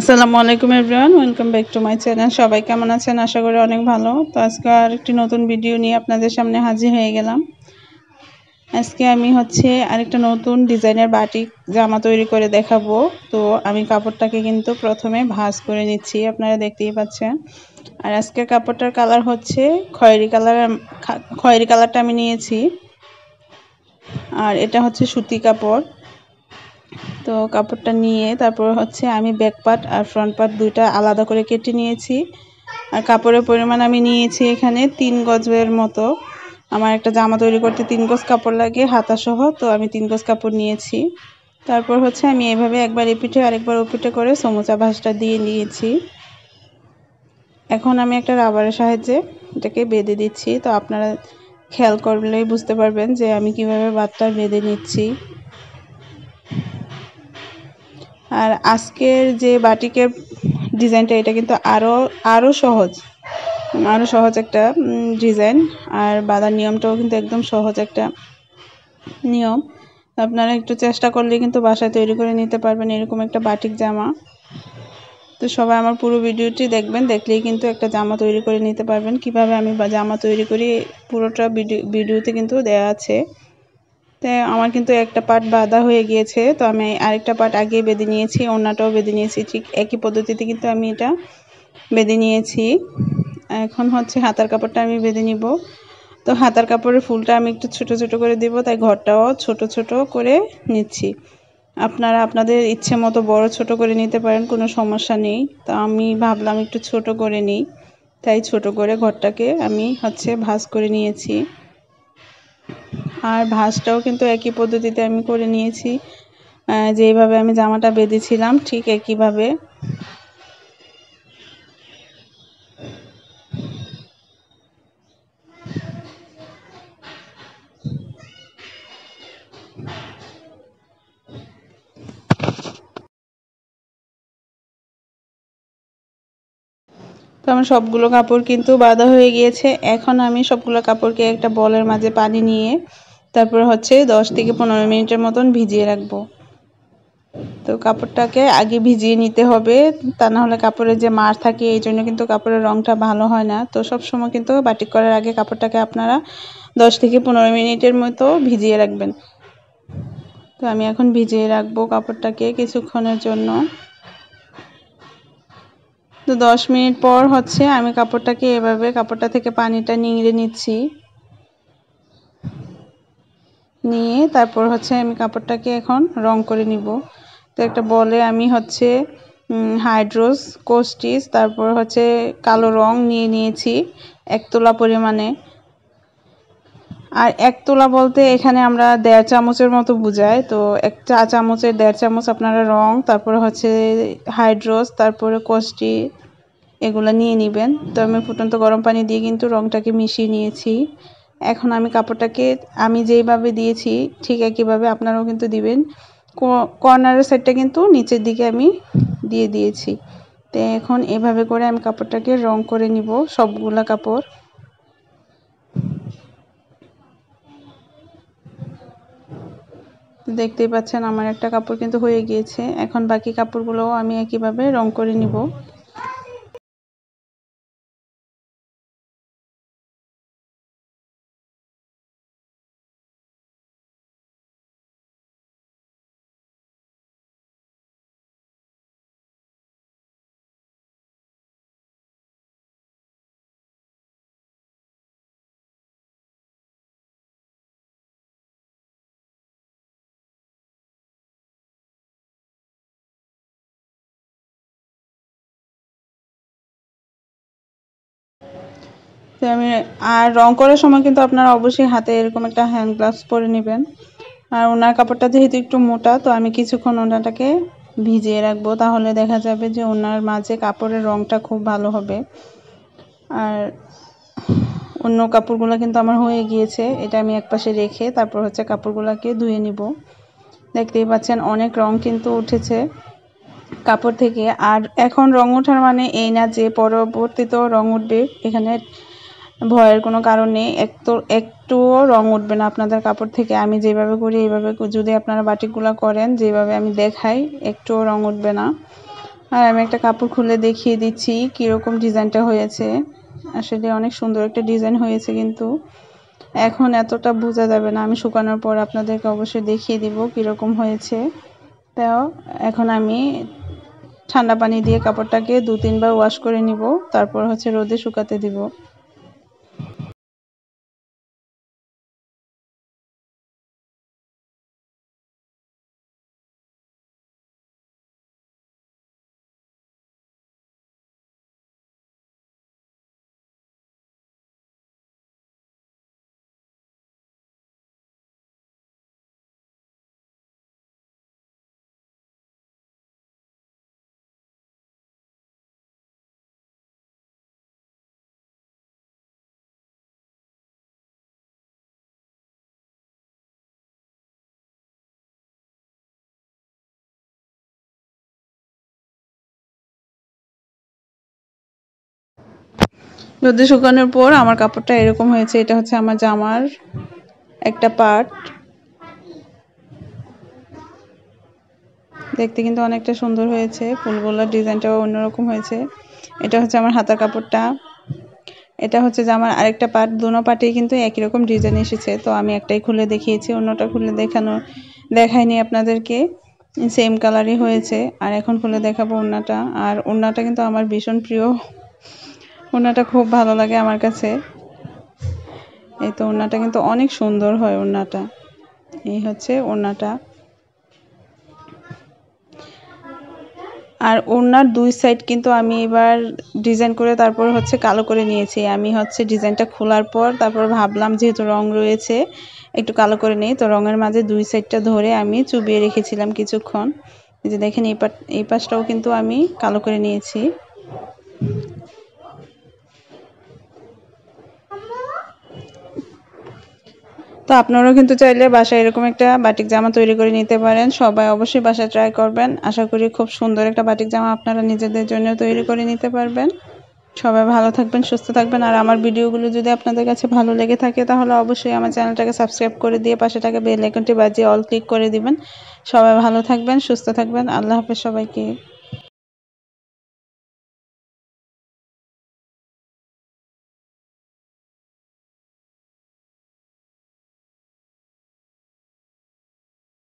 আসসালামু আলাইকুম everyone welcome back to my channel সবাই কেমন আছেন আশা করি অনেক ভালো তো আজকে আর একটি নতুন ভিডিও নিয়ে আপনাদের সামনে হাজির হয়ে গেলাম আজকে আমি হচ্ছে আরেকটা নতুন ডিজাইনের বাটি জামা তৈরি করে দেখাবো তো আমি কাপড়টাকে কিন্তু প্রথমে ভাঁজ করে নিচ্ছি আপনারা দেখতেই পাচ্ছেন আর আজকের কাপড়টার কালার হচ্ছে খয়েরি কালার খয়েরি কালারটা আমি নিয়েছি আর এটা হচ্ছে সুতি কাপড় তো কাপড়টা নিয়ে তারপর হচ্ছে আমি ব্যাক পার্ট আর ফ্রন্ট পার্ট দুইটা আলাদা করে কেটে নিয়েছি আর কাপড়ের পরিমাণ আমি নিয়েছি এখানে তিন গজের মতো আমার একটা জামা তৈরি করতে তিন গজ কাপড় লাগে হাতাসহ তো আমি তিন গজ কাপড় নিয়েছি তারপর হচ্ছে আমি এভাবে একবার এপিঠে আরেকবার ওপিঠে করে সমুচা ভাসটা দিয়ে নিয়েছি এখন আমি একটা রাবারের সাহায্যে এটাকে বেঁধে দিচ্ছি তো আপনারা খেয়াল করলেই বুঝতে পারবেন যে আমি কিভাবে বাতটা বেঁধে নিচ্ছি আর আজকের যে বাটিকের ডিজাইনটা এটা কিন্তু আরও আরও সহজ আরও সহজ একটা ডিজাইন আর বাঁধার নিয়মটাও কিন্তু একদম সহজ একটা নিয়ম আপনারা একটু চেষ্টা করলে কিন্তু বাসায় তৈরি করে নিতে পারবেন এরকম একটা বাটিক জামা তো সবাই আমার পুরো ভিডিওটি দেখবেন দেখলেই কিন্তু একটা জামা তৈরি করে নিতে পারবেন কিভাবে আমি জামা তৈরি করি পুরোটা ভিডিওতে কিন্তু দেওয়া আছে তো আমার কিন্তু একটা পার্ট বাঁধা হয়ে গিয়েছে তো আমি আরেকটা পার্ট আগে বেঁধে নিয়েছি অন্যটাও বেঁধে নিয়েছি ঠিক একই পদ্ধতিতে কিন্তু আমি এটা বেঁধে নিয়েছি এখন হচ্ছে হাতার কাপড়টা আমি বেঁধে নিব তো হাতার কাপড়ের ফুলটা আমি একটু ছোট ছোট করে দেবো তাই ঘরটাও ছোট ছোট করে নিচ্ছি আপনারা আপনাদের ইচ্ছে মতো বড় ছোট করে নিতে পারেন কোনো সমস্যা নেই তো আমি ভাবলাম একটু ছোট করে নিই তাই ছোট করে ঘরটাকে আমি হচ্ছে ভাজ করে নিয়েছি আর ভাঁজটাও কিন্তু একই পদ্ধতিতে আমি করে নিয়েছি যেইভাবে আমি জামাটা বেঁধেছিলাম ঠিক একইভাবে তো আমার সবগুলো কাপড় কিন্তু বাঁধা হয়ে গিয়েছে এখন আমি সবগুলো কাপড়কে একটা বলের মাঝে পানি নিয়ে তারপর হচ্ছে দশ থেকে পনেরো মিনিটের মতন ভিজিয়ে রাখব তো কাপড়টাকে আগে ভিজিয়ে নিতে হবে তা না হলে কাপড়ের যে মার থাকে এই জন্য কিন্তু কাপড়ের রংটা ভালো হয় না তো সব সময় কিন্তু বাটিক করার আগে কাপড়টাকে আপনারা দশ থেকে পনেরো মিনিটের মতো ভিজিয়ে রাখবেন তো আমি এখন ভিজিয়ে রাখবো কাপড়টাকে কিছুক্ষণের জন্য তো দশ মিনিট পর হচ্ছে আমি কাপড়টাকে এভাবে কাপড়টা থেকে পানিটা নিংড়ে নিচ্ছি নিয়ে তারপর হচ্ছে আমি কাপড়টাকে এখন রং করে নিব তো একটা বলে আমি হচ্ছে হাইড্রোস কোস্টিস তারপর হচ্ছে কালো রং নিয়ে নিয়েছি এক তোলা পরিমাণে আর এক তোলা বলতে এখানে আমরা দেড় চামচের মতো বুঝাই তো এক চা চামচের দেড় চামচ আপনারা রং তারপরে হচ্ছে হাইড্রোস তারপরে কোস্টি এগুলো নিয়ে নেবেন তো আমি ফুটন্ত গরম পানি দিয়ে কিন্তু রংটাকে মিশিয়ে নিয়েছি এখন আমি কাপড়টাকে আমি যেইভাবে দিয়েছি ঠিক একইভাবে আপনারাও কিন্তু দিবেন কর্নারের সাইডটা কিন্তু নিচের দিকে আমি দিয়ে দিয়েছি তো এখন এভাবে করে আমি কাপড়টাকে রং করে নিব সবগুলা কাপড় দেখতেই পাচ্ছেন আমার একটা কাপড় কিন্তু হয়ে গিয়েছে এখন বাকি কাপড়গুলোও আমি একইভাবে রং করে নিব তো আমি আর রং করার সময় কিন্তু আপনারা অবশ্যই হাতে এরকম একটা হ্যান্ড গ্লাভস পরে নেবেন আর ওনার কাপড়টা যেহেতু একটু মোটা তো আমি কিছুক্ষণ ওনাটাকে ভিজিয়ে রাখবো তাহলে দেখা যাবে যে ওনার মাঝে কাপড়ের রংটা খুব ভালো হবে আর অন্য কাপড়গুলো কিন্তু আমার হয়ে গিয়েছে এটা আমি এক পাশে রেখে তারপর হচ্ছে কাপড়গুলোকে ধুয়ে নিব দেখতেই পাচ্ছেন অনেক রং কিন্তু উঠেছে কাপড় থেকে আর এখন রং ওঠার মানে এই না যে পরবর্তীতেও রং উঠবে এখানে ভয়ের কোনো কারণ নেই একটু একটুও রং উঠবে না আপনাদের কাপড় থেকে আমি যেভাবে করি এইভাবে যদি আপনারা বাটিকগুলো করেন যেভাবে আমি দেখাই একটুও রং উঠবে না আর আমি একটা কাপড় খুলে দেখিয়ে দিচ্ছি কীরকম ডিজাইনটা হয়েছে আসলে অনেক সুন্দর একটা ডিজাইন হয়েছে কিন্তু এখন এতটা বোঝা যাবে না আমি শুকানোর পর আপনাদেরকে অবশ্যই দেখিয়ে দিব কীরকম হয়েছে তাও এখন আমি ঠান্ডা পানি দিয়ে কাপড়টাকে দু তিনবার ওয়াশ করে নিব তারপর হচ্ছে রোদে শুকাতে দিব রোদে শুকানোর পর আমার কাপড়টা এরকম হয়েছে এটা হচ্ছে আমার জামার একটা পার্ট দেখতে কিন্তু অনেকটা সুন্দর হয়েছে ফুলগুলোর ডিজাইনটাও অন্যরকম হয়েছে এটা হচ্ছে আমার হাতার কাপড়টা এটা হচ্ছে জামার আরেকটা পার্ট দুনো পার্টেই কিন্তু একই রকম ডিজাইন এসেছে তো আমি একটাই খুলে দেখিয়েছি অন্যটা খুলে দেখানো দেখাইনি আপনাদেরকে সেম কালারই হয়েছে আর এখন খুলে দেখাবো ওড়নাটা আর ওড়নাটা কিন্তু আমার ভীষণ প্রিয় ওনাটা খুব ভালো লাগে আমার কাছে এই তো ওনাটা কিন্তু অনেক সুন্দর হয় ওনাটা এই হচ্ছে ওনাটা আর ওনার দুই সাইড কিন্তু আমি এবার ডিজাইন করে তারপর হচ্ছে কালো করে নিয়েছি আমি হচ্ছে ডিজাইনটা খোলার পর তারপর ভাবলাম যেহেতু রং রয়েছে একটু কালো করে নিই তো রঙের মাঝে দুই সাইডটা ধরে আমি চুবিয়ে রেখেছিলাম কিছুক্ষণ যে দেখেন এই পাশ এই পাশটাও কিন্তু আমি কালো করে নিয়েছি তো আপনারাও কিন্তু চাইলে বাসায় এরকম একটা বাটিক জামা তৈরি করে নিতে পারেন সবাই অবশ্যই বাসায় ট্রাই করবেন আশা করি খুব সুন্দর একটা বাটিক জামা আপনারা নিজেদের জন্য তৈরি করে নিতে পারবেন সবাই ভালো থাকবেন সুস্থ থাকবেন আর আমার ভিডিওগুলো যদি আপনাদের কাছে ভালো লেগে থাকে তাহলে অবশ্যই আমার চ্যানেলটাকে সাবস্ক্রাইব করে দিয়ে পাশে থাকা বেল আইকনটি বাজিয়ে অল ক্লিক করে দিবেন সবাই ভালো থাকবেন সুস্থ থাকবেন আল্লাহ হাফেজ সবাইকে